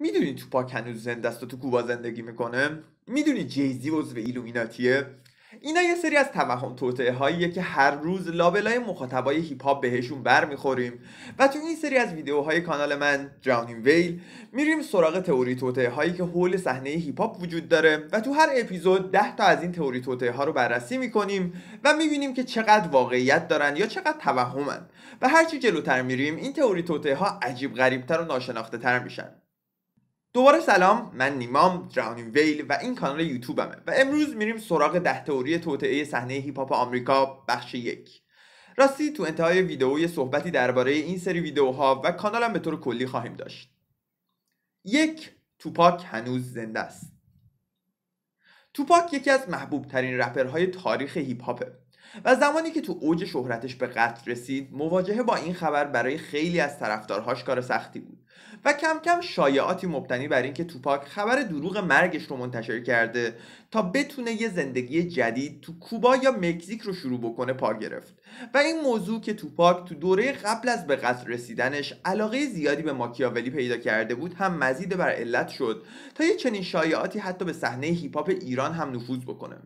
میدونی پاک هنوز زنده و تو کوبا زندگی میکنه میدونی جیزی عضو ایلومیناتیه اینا یه سری از توهم توطعه هاییه که هر روز لابلای مخاطبای هیپ هاپ بهشون برمیخوریم و تو این سری از ویدیوهای کانال من دراونینگ ویل میریم سراغ تئوری توتعه هایی که حول صحنه هیپ هاپ وجود داره و تو هر اپیزود ده تا از این تئوری توطعه ها رو بررسی میکنیم و میبینیم که چقدر واقعیت دارن یا چقدر توهمن و هرچی جلوتر میریم این تئوری توطعه ها عجیب غریبتر و ناشناخته تر میشن دوباره سلام من نیمام جهانی ویل و این کانال یوتیوبمه و امروز میریم سراغ ده تئوری توطعه صحنه هیپ هاپ آمریکا بخش یک راستی تو انتهای ویدئو صحبتی درباره این سری ویدئوها و کانالم به طور کلی خواهیم داشت یک توپاک هنوز زنده است توپاک یکی از محبوب ترین رپرهای تاریخ هیپ هاپه و زمانی که تو اوج شهرتش به قتل رسید مواجهه با این خبر برای خیلی از طرفدارهاش کار سختی بود و کم کم شایعاتی مبتنی بر اینکه توپاک خبر دروغ مرگش رو منتشر کرده تا بتونه یه زندگی جدید تو کوبا یا مکزیک رو شروع بکنه پا گرفت و این موضوع که توپاک تو دوره قبل از به قصر رسیدنش علاقه زیادی به ماکیاولی پیدا کرده بود هم مزید بر علت شد تا یه چنین شایعاتی حتی به صحنه هیپاپ ایران هم نفوذ بکنه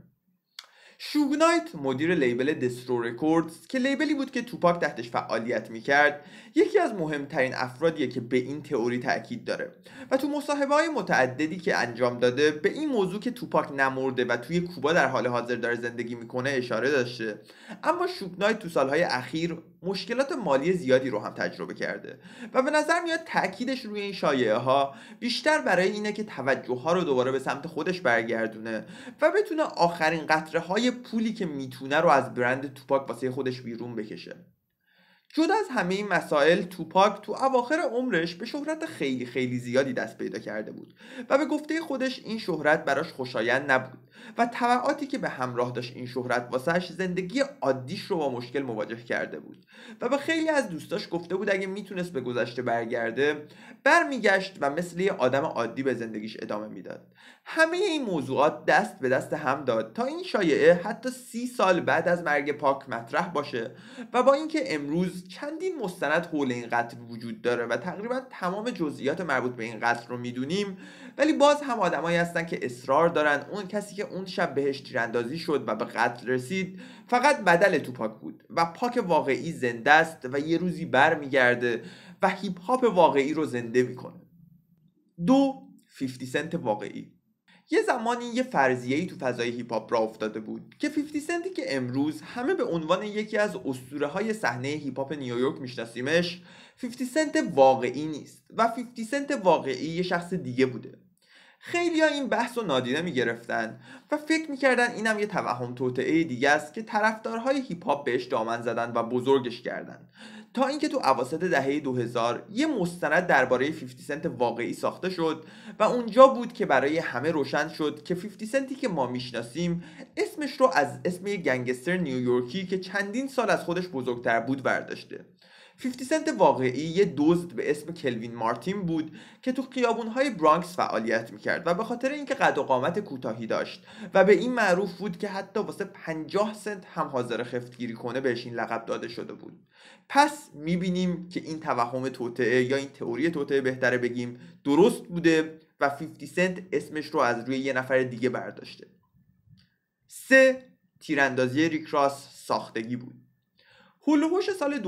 شوگنایت مدیر لیبل دسترو رکوردز که لیبلی بود که توپاک تحتش فعالیت میکرد یکی از مهمترین افرادیه که به این تئوری تاکید داره و تو مصاحبه های متعددی که انجام داده به این موضوع که توپاک نمرده و توی کوبا در حال حاضر داره زندگی میکنه اشاره داشته اما شوگنایت تو سالهای اخیر مشکلات مالی زیادی رو هم تجربه کرده و به نظر میاد تاکیدش روی این شایعه ها بیشتر برای اینه که توجه ها رو دوباره به سمت خودش برگردونه و بتونه آخرین قطره های پولی که میتونه رو از برند توپاک واسه خودش بیرون بکشه جدا از همه این مسائل توپاک تو اواخر عمرش به شهرت خیلی خیلی زیادی دست پیدا کرده بود و به گفته خودش این شهرت براش خوشایند نبود و طبعاتی که به همراه داشت این شهرت واسهش زندگی عادیش رو با مشکل مواجه کرده بود و به خیلی از دوستاش گفته بود اگه میتونست به گذشته برگرده برمیگشت و مثل یه آدم عادی به زندگیش ادامه میداد همه این موضوعات دست به دست هم داد تا این شایعه حتی سی سال بعد از مرگ پاک مطرح باشه و با اینکه امروز چندین مستند حول این قتل وجود داره و تقریبا تمام جزئیات مربوط به این قتل رو میدونیم ولی باز هم آدمایی هستن که اصرار دارن اون کسی که اون شب بهش تیراندازی شد و به قتل رسید فقط بدل توپاک بود و پاک واقعی زنده است و یه روزی برمیگرده و هیپ هاپ واقعی رو زنده میکنه دو 50 سنت واقعی یه زمانی یه فرضیه تو فضای هیپ هاپ را افتاده بود که 50 سنتی که امروز همه به عنوان یکی از اسطوره های صحنه هیپ هاپ نیویورک میشناسیمش 50 سنت واقعی نیست و 50 سنت واقعی یه شخص دیگه بوده خیلی ها این بحث رو نادیده میگرفتن و فکر میکردن اینم یه توهم توطعه دیگه است که طرفدارهای هیپ هاپ بهش دامن زدن و بزرگش کردن تا اینکه تو اواسط دهه 2000 یه مستند درباره 50 سنت واقعی ساخته شد و اونجا بود که برای همه روشن شد که 50 سنتی که ما میشناسیم اسمش رو از اسم یه گنگستر نیویورکی که چندین سال از خودش بزرگتر بود برداشته 50 سنت واقعی یه دزد به اسم کلوین مارتین بود که تو خیابونهای برانکس فعالیت میکرد و به خاطر اینکه قد و قامت کوتاهی داشت و به این معروف بود که حتی واسه 50 سنت هم حاضر خفتگیری کنه بهش این لقب داده شده بود پس میبینیم که این توهم توتعه یا این تئوری توتعه بهتره بگیم درست بوده و 50 سنت اسمش رو از روی یه نفر دیگه برداشته سه تیراندازی ریکراس ساختگی بود هولوهوش سال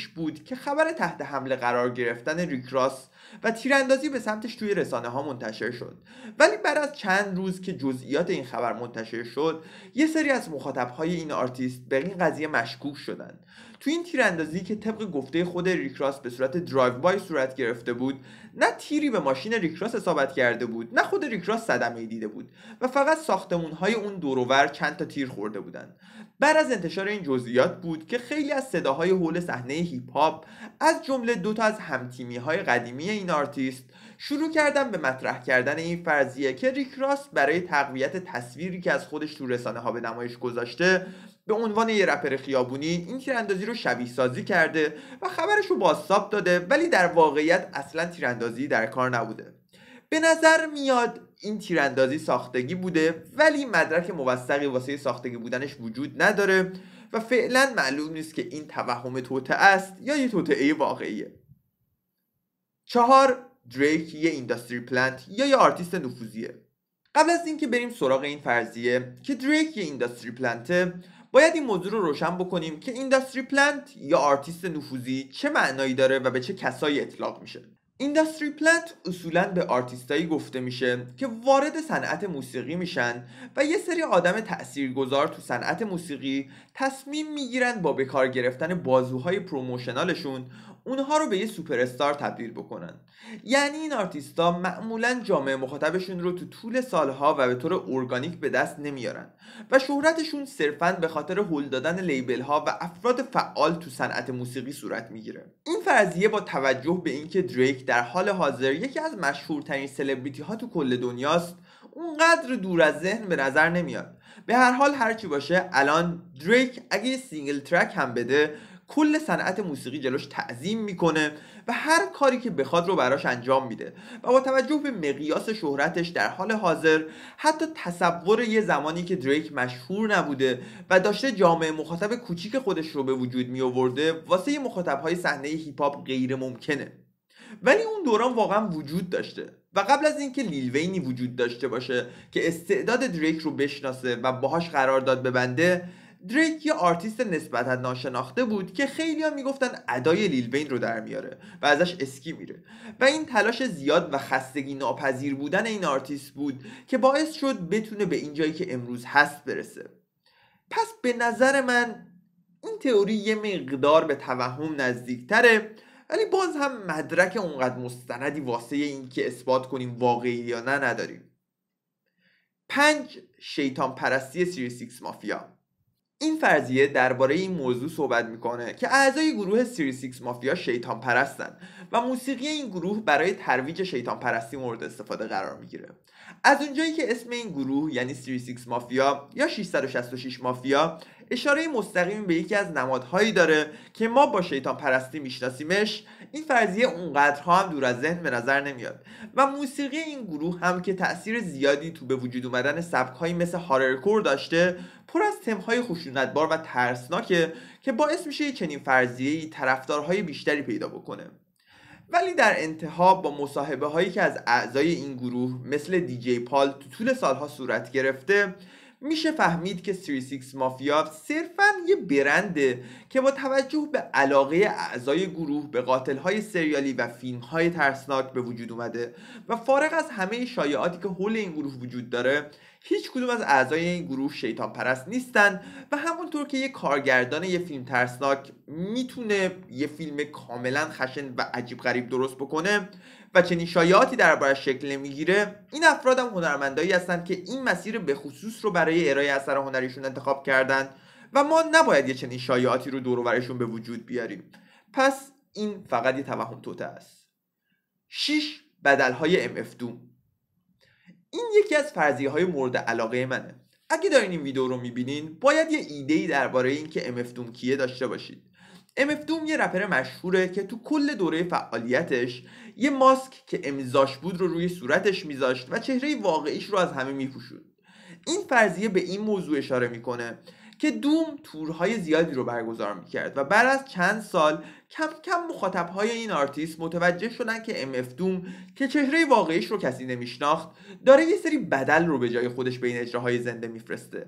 2005-2006 بود که خبر تحت حمله قرار گرفتن ریکراس و تیراندازی به سمتش توی رسانه ها منتشر شد ولی بعد از چند روز که جزئیات این خبر منتشر شد یه سری از مخاطب های این آرتیست به این قضیه مشکوک شدن تو این تیراندازی که طبق گفته خود ریکراس به صورت درایو بای صورت گرفته بود نه تیری به ماشین ریکراس اصابت کرده بود نه خود ریکراس صدمه دیده بود و فقط ساختمون های اون دورور چند تا تیر خورده بودند. بعد از انتشار این جزئیات بود که خیلی از صداهای حول صحنه هیپ هاپ از جمله دو تا از همتیمی های قدیمی این آرتیست شروع کردن به مطرح کردن این فرضیه که ریک برای تقویت تصویری که از خودش تو رسانه ها به نمایش گذاشته به عنوان یه رپر خیابونی این تیراندازی رو شبیه سازی کرده و خبرش رو بازتاب داده ولی در واقعیت اصلا تیراندازی در کار نبوده به نظر میاد این تیراندازی ساختگی بوده ولی مدرک موثقی واسه ساختگی بودنش وجود نداره و فعلا معلوم نیست که این توهم توته است یا یه توتعه واقعیه چهار دریک یه اینداستری پلنت یا یه آرتیست نفوذیه قبل از اینکه بریم سراغ این فرضیه که دریک یه اینداستری پلنته باید این موضوع رو روشن بکنیم که اینداستری پلنت یا آرتیست نفوذی چه معنایی داره و به چه کسایی اطلاق میشه اینداستری پلنت اصولا به آرتیستایی گفته میشه که وارد صنعت موسیقی میشن و یه سری آدم تاثیرگذار تو صنعت موسیقی تصمیم میگیرن با بکار گرفتن بازوهای پروموشنالشون اونها رو به یه سوپر استار تبدیل بکنن یعنی این آرتیستا معمولا جامعه مخاطبشون رو تو طول سالها و به طور ارگانیک به دست نمیارن و شهرتشون صرفا به خاطر هل دادن لیبل ها و افراد فعال تو صنعت موسیقی صورت میگیره این فرضیه با توجه به اینکه دریک در حال حاضر یکی از مشهورترین سلبریتی ها تو کل دنیاست اونقدر دور از ذهن به نظر نمیاد به هر حال هرچی باشه الان دریک اگه سینگل ترک هم بده کل صنعت موسیقی جلوش تعظیم میکنه و هر کاری که بخواد رو براش انجام میده و با توجه به مقیاس شهرتش در حال حاضر حتی تصور یه زمانی که دریک مشهور نبوده و داشته جامعه مخاطب کوچیک خودش رو به وجود می آورده واسه مخاطبهای صحنه هیپ هاپ غیر ممکنه ولی اون دوران واقعا وجود داشته و قبل از اینکه لیل وینی وجود داشته باشه که استعداد دریک رو بشناسه و باهاش قرار داد ببنده دریک یه آرتیست نسبتا ناشناخته بود که ها میگفتن ادای لیلوین رو در میاره و ازش اسکی میره و این تلاش زیاد و خستگی ناپذیر بودن این آرتیست بود که باعث شد بتونه به جایی که امروز هست برسه پس به نظر من این تئوری یه مقدار به توهم نزدیکتره ولی باز هم مدرک اونقدر مستندی واسه اینکه اثبات کنیم واقعی یا نه نداریم پنج شیطان پرستی سیریسیکس مافیا این فرضیه درباره این موضوع صحبت میکنه که اعضای گروه سیکس مافیا شیطان پرستن و موسیقی این گروه برای ترویج شیطان پرستی مورد استفاده قرار میگیره از اونجایی که اسم این گروه یعنی سیکس مافیا یا 666 مافیا اشاره مستقیم به یکی از نمادهایی داره که ما با شیطان پرستی میشناسیمش این فرضیه اونقدرها هم دور از ذهن به نظر نمیاد و موسیقی این گروه هم که تاثیر زیادی تو به وجود اومدن سبکهایی مثل هاررکور داشته پر از تمهای خشونتبار و ترسناکه که باعث میشه چنین فرضیه طرفدارهای بیشتری پیدا بکنه ولی در انتها با مصاحبه هایی که از اعضای این گروه مثل دیجی پال تو طول سالها صورت گرفته میشه فهمید که 36 مافیا صرفا یه برنده که با توجه به علاقه اعضای گروه به قاتلهای سریالی و فیلمهای ترسناک به وجود اومده و فارغ از همه شایعاتی که حول این گروه وجود داره هیچ کدوم از اعضای این گروه شیطان پرست نیستن و همونطور که یه کارگردان یه فیلم ترسناک میتونه یه فیلم کاملا خشن و عجیب غریب درست بکنه و چنین شایعاتی درباره شکل نمیگیره این افراد هم هنرمندایی هستند که این مسیر به خصوص رو برای ارائه اثر هنریشون انتخاب کردند و ما نباید یه چنین شایعاتی رو دور برشون به وجود بیاریم پس این فقط یه توهم توته است 6 بدلهای اف دوم یکی از فرضیه های مورد علاقه منه اگه دارین این ویدیو رو میبینین باید یه ایده ای درباره اینکه امفدوم کیه داشته باشید امفدوم یه رپر مشهوره که تو کل دوره فعالیتش یه ماسک که امضاش بود رو روی صورتش میذاشت و چهره واقعیش رو از همه میپوشوند این فرضیه به این موضوع اشاره میکنه که دوم تورهای زیادی رو برگزار میکرد و بعد از چند سال کم کم مخاطبهای این آرتیست متوجه شدن که ام اف دوم که چهره واقعیش رو کسی نمیشناخت داره یه سری بدل رو به جای خودش به این اجراهای زنده میفرسته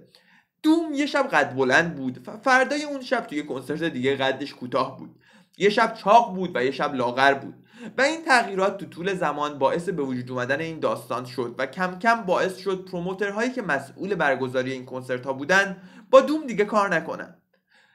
دوم یه شب قد بلند بود فردای اون شب توی کنسرت دیگه قدش کوتاه بود یه شب چاق بود و یه شب لاغر بود و این تغییرات تو طول زمان باعث به وجود اومدن این داستان شد و کم کم باعث شد پروموترهایی که مسئول برگزاری این کنسرت ها بودن با دوم دیگه کار نکنن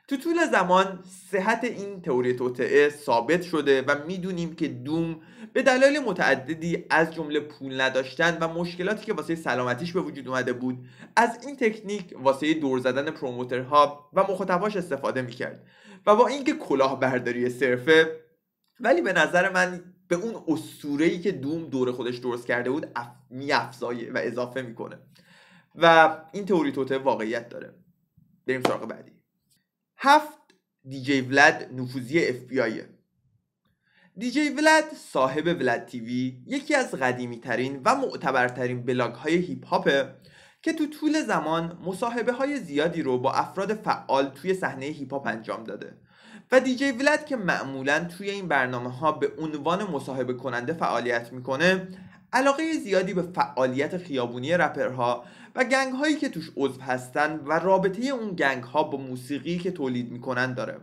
تو طول زمان صحت این تئوری توطعه ثابت شده و میدونیم که دوم به دلایل متعددی از جمله پول نداشتن و مشکلاتی که واسه سلامتیش به وجود اومده بود از این تکنیک واسه دور زدن پروموترها و مخاطباش استفاده میکرد و با اینکه کلاهبرداری صرفه ولی به نظر من به اون اسطوره ای که دوم دور خودش درست کرده بود اف... میافزایه و اضافه میکنه و این تئوری توته واقعیت داره بریم سراغ بعدی هفت دیجی ولد نفوذی اف بی آیه ولد صاحب ولد تیوی یکی از قدیمی ترین و معتبرترین بلاگ های هیپ هاپه که تو طول زمان مصاحبه های زیادی رو با افراد فعال توی صحنه هیپ هاپ انجام داده و دیجی ولد که معمولا توی این برنامه ها به عنوان مصاحبه کننده فعالیت میکنه علاقه زیادی به فعالیت خیابونی رپرها و گنگ هایی که توش عضو هستن و رابطه اون گنگ ها با موسیقی که تولید میکنن داره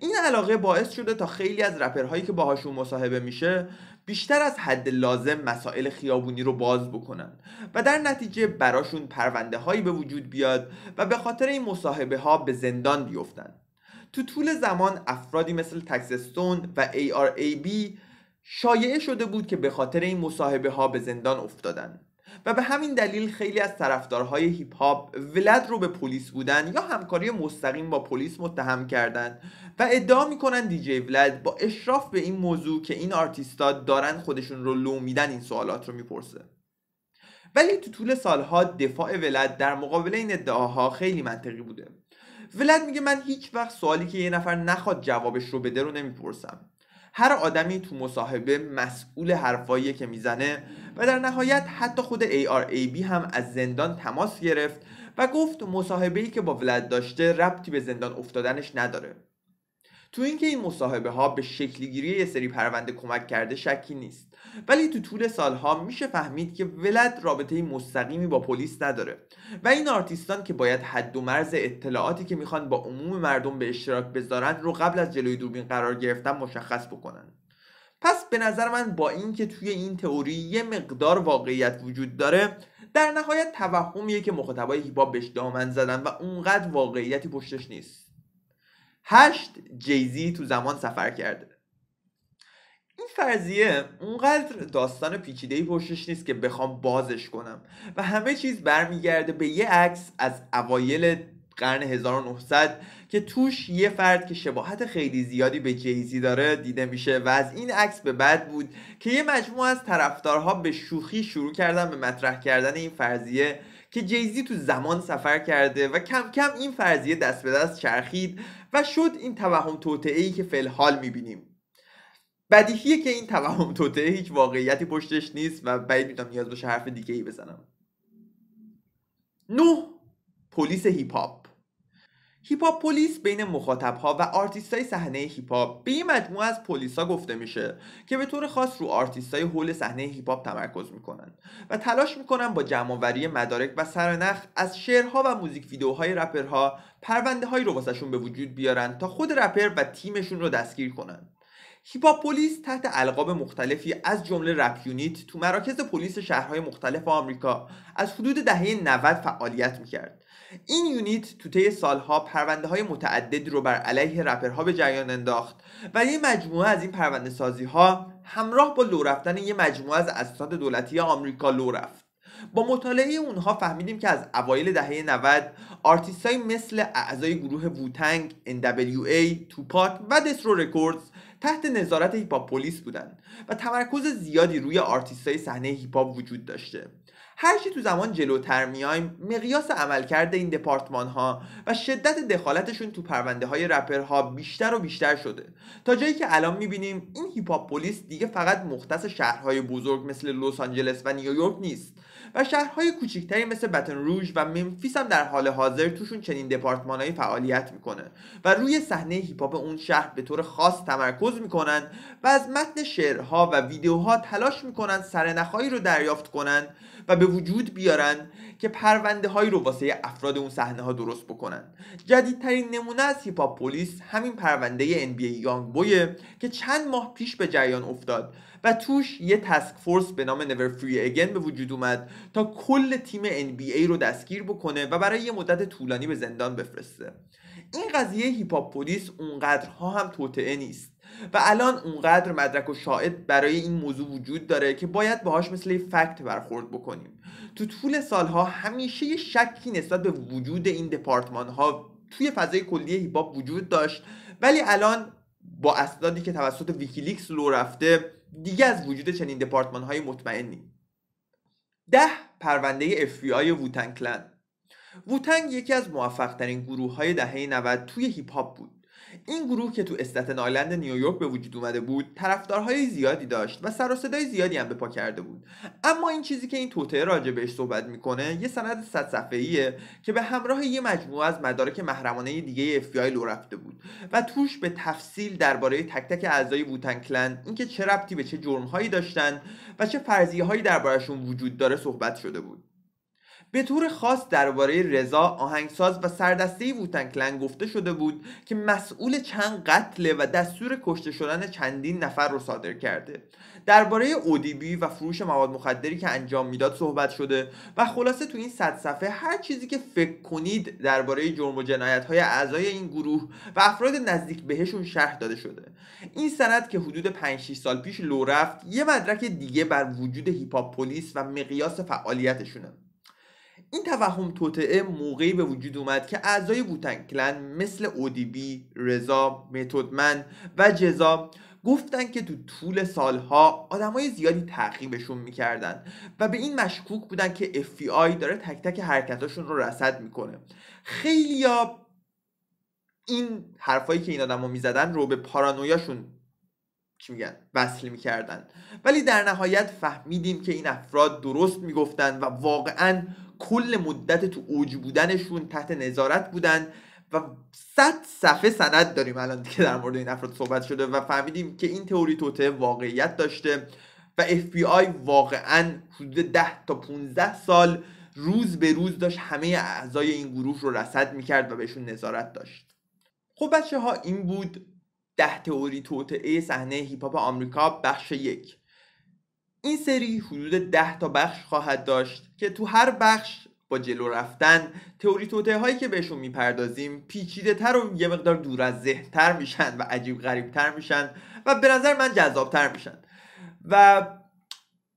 این علاقه باعث شده تا خیلی از رپرهایی که باهاشون مصاحبه میشه بیشتر از حد لازم مسائل خیابونی رو باز بکنن و در نتیجه براشون پرونده هایی به وجود بیاد و به خاطر این مصاحبه ها به زندان بیفتن تو طول زمان افرادی مثل تکسستون و ARAB شایعه شده بود که به خاطر این مصاحبه ها به زندان افتادن و به همین دلیل خیلی از طرفدارهای هیپ هاپ ولد رو به پلیس بودن یا همکاری مستقیم با پلیس متهم کردند و ادعا میکنن دیجی ولد با اشراف به این موضوع که این آرتیستا دارن خودشون رو لو میدن این سوالات رو میپرسه ولی تو طول سالها دفاع ولد در مقابل این ادعاها خیلی منطقی بوده ولد میگه من هیچ وقت سوالی که یه نفر نخواد جوابش رو بده رو نمیپرسم هر آدمی تو مصاحبه مسئول حرفایی که میزنه و در نهایت حتی خود ARAB هم از زندان تماس گرفت و گفت مصاحبه‌ای که با ولد داشته ربطی به زندان افتادنش نداره تو اینکه این مصاحبه ها به شکلی گیری یه سری پرونده کمک کرده شکی نیست ولی تو طول سالها میشه فهمید که ولد رابطه مستقیمی با پلیس نداره و این آرتیستان که باید حد و مرز اطلاعاتی که میخوان با عموم مردم به اشتراک بذارن رو قبل از جلوی دوربین قرار گرفتن مشخص بکنن پس به نظر من با اینکه توی این تئوری یه مقدار واقعیت وجود داره در نهایت توهمیه که مخاطبای هیپاپ بهش دامن زدن و اونقدر واقعیتی پشتش نیست هشت جیزی تو زمان سفر کرده این فرضیه اونقدر داستان پیچیدهی پشتش نیست که بخوام بازش کنم و همه چیز برمیگرده به یه عکس از اوایل قرن 1900 که توش یه فرد که شباهت خیلی زیادی به جیزی داره دیده میشه و از این عکس به بعد بود که یه مجموعه از طرفدارها به شوخی شروع کردن به مطرح کردن این فرضیه که جیزی تو زمان سفر کرده و کم کم این فرضیه دست به دست چرخید و شد این توهم توطعه ای که فلحال میبینیم بدیهیه که این توهم توطعه هیچ واقعیتی پشتش نیست و بعید میتونم نیاز باشه حرف دیگه ای بزنم نو پلیس هیپ هاپ هیپاپ پلیس بین مخاطبها و های صحنه هاپ به این مجموعه از ها گفته میشه که به طور خاص رو های حول صحنه هاپ تمرکز میکنن و تلاش میکنن با وری مدارک و سرنخ از شعرها و موزیک ویدیوهای رپرها پرونده هایی رو واسهشون به وجود بیارن تا خود رپر و تیمشون رو دستگیر کنن هیپاپ پلیس تحت القاب مختلفی از جمله رپ یونیت تو مراکز پلیس شهرهای مختلف آمریکا از حدود دهه 90 فعالیت میکرد این یونیت تو طی سالها پرونده های متعدد رو بر علیه رپرها به جریان انداخت و یه مجموعه از این پرونده سازی ها همراه با لو رفتن یه مجموعه از اساتید دولتی آمریکا لو رفت با مطالعه اونها فهمیدیم که از اوایل دهه 90 های مثل اعضای گروه ووتنگ، NWA، توپاک و دسترو رکوردز تحت نظارت هیپاپ پلیس بودند و تمرکز زیادی روی آرتیستای صحنه هیپاپ وجود داشته هرچی تو زمان جلوتر میایم مقیاس عملکرد این دپارتمان ها و شدت دخالتشون تو پرونده های رپرها بیشتر و بیشتر شده تا جایی که الان میبینیم این هیپ پلیس دیگه فقط مختص شهرهای بزرگ مثل لس آنجلس و نیویورک نیست و شهرهای کوچکتری مثل بتن روژ و ممفیس هم در حال حاضر توشون چنین دپارتمانهایی فعالیت میکنه و روی صحنه هیپاپ اون شهر به طور خاص تمرکز میکنن و از متن شعرها و ویدیوها تلاش میکنن سرنخهایی رو دریافت کنن و به به وجود بیارن که پرونده هایی رو واسه افراد اون صحنه ها درست بکنن جدیدترین نمونه از هیپاپ پلیس همین پرونده NBA یانگ بویه که چند ماه پیش به جریان افتاد و توش یه تسک فورس به نام نور فری اگن به وجود اومد تا کل تیم ای رو دستگیر بکنه و برای یه مدت طولانی به زندان بفرسته این قضیه هیپاپ پلیس اونقدرها هم توطعه نیست و الان اونقدر مدرک و شاهد برای این موضوع وجود داره که باید باهاش مثل فکت برخورد بکنیم تو طول سالها همیشه یه شکی نسبت به وجود این دپارتمان ها توی فضای کلی هیپاپ وجود داشت ولی الان با اسنادی که توسط ویکیلیکس لو رفته دیگه از وجود چنین دپارتمان های مطمئنیم ده پرونده آی ووتنگ کلن ووتنگ یکی از موفقترین گروه های دهه 90 توی هیپ بود این گروه که تو استتن آیلند نیویورک به وجود اومده بود طرفدارهای زیادی داشت و سر و صدای زیادی هم به پا کرده بود اما این چیزی که این توته راجع بهش صحبت میکنه یه سند صد صفحه‌ایه که به همراه یه مجموعه از مدارک محرمانه دیگه بی لو رفته بود و توش به تفصیل درباره تک تک اعضای ووتن کلن اینکه چه ربطی به چه جرمهایی داشتن و چه فرضیه‌هایی دربارشون وجود داره صحبت شده بود به طور خاص درباره رضا آهنگساز و سردسته ووتن کلنگ گفته شده بود که مسئول چند قتل و دستور کشته شدن چندین نفر رو صادر کرده درباره اودیبی و فروش مواد مخدری که انجام میداد صحبت شده و خلاصه تو این صد صفحه هر چیزی که فکر کنید درباره جرم و جنایت های اعضای این گروه و افراد نزدیک بهشون شرح داده شده این سند که حدود 5 6 سال پیش لو رفت یه مدرک دیگه بر وجود هیپاپ پلیس و مقیاس فعالیتشونه این توهم توطعه موقعی به وجود اومد که اعضای بوتن کلن مثل اودیبی، رضا، متودمن و جزا گفتن که تو طول سالها آدمای زیادی تعقیبشون میکردن و به این مشکوک بودن که آی داره تک تک حرکتاشون رو رسد میکنه یا این حرفایی که این آدما میزدن رو به پارانویاشون چی میگن وصل میکردن ولی در نهایت فهمیدیم که این افراد درست میگفتن و واقعا کل مدت تو اوج بودنشون تحت نظارت بودن و صد صفحه سند داریم الان که در مورد این افراد صحبت شده و فهمیدیم که این تئوری توته واقعیت داشته و FBI واقعا حدود 10 تا 15 سال روز به روز داشت همه اعضای این گروه رو رصد میکرد و بهشون نظارت داشت خب بچه ها این بود ده تئوری توطعه صحنه هیپ آمریکا بخش یک این سری حدود 10 تا بخش خواهد داشت که تو هر بخش با جلو رفتن تئوری توته هایی که بهشون میپردازیم پیچیده تر و یه مقدار دور از ذهن تر میشن و عجیب غریب تر میشن و به نظر من جذاب تر میشن و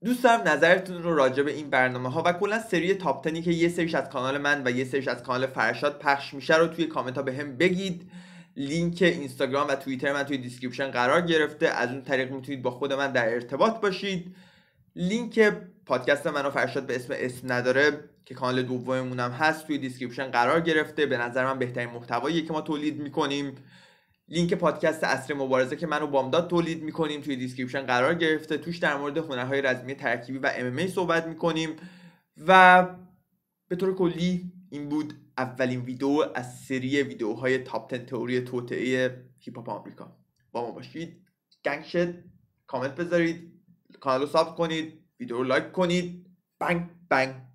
دوست دارم نظرتون رو راجع به این برنامه ها و کلا سری تاپتنی که یه سریش از کانال من و یه سریش از کانال فرشاد پخش میشه رو توی کامنت ها به هم بگید لینک اینستاگرام و توییتر من توی دیسکریپشن قرار گرفته از اون طریق میتونید با خود من در ارتباط باشید لینک پادکست منو فرشاد به اسم اسم نداره که کانال دوممون هم هست توی دیسکریپشن قرار گرفته به نظر من بهترین محتوایی که ما تولید میکنیم لینک پادکست اصر مبارزه که منو بامداد تولید میکنیم توی دیسکریپشن قرار گرفته توش در مورد هنرهای رزمی ترکیبی و ام صحبت میکنیم و به طور کلی این بود اولین ویدیو از سری ویدیوهای تاپ 10 تئوری توطعه هیپ آمریکا با ما باشید گنگ کامنت بذارید کانال رو ساب کنید ویدیو رو لایک کنید بنگ بنگ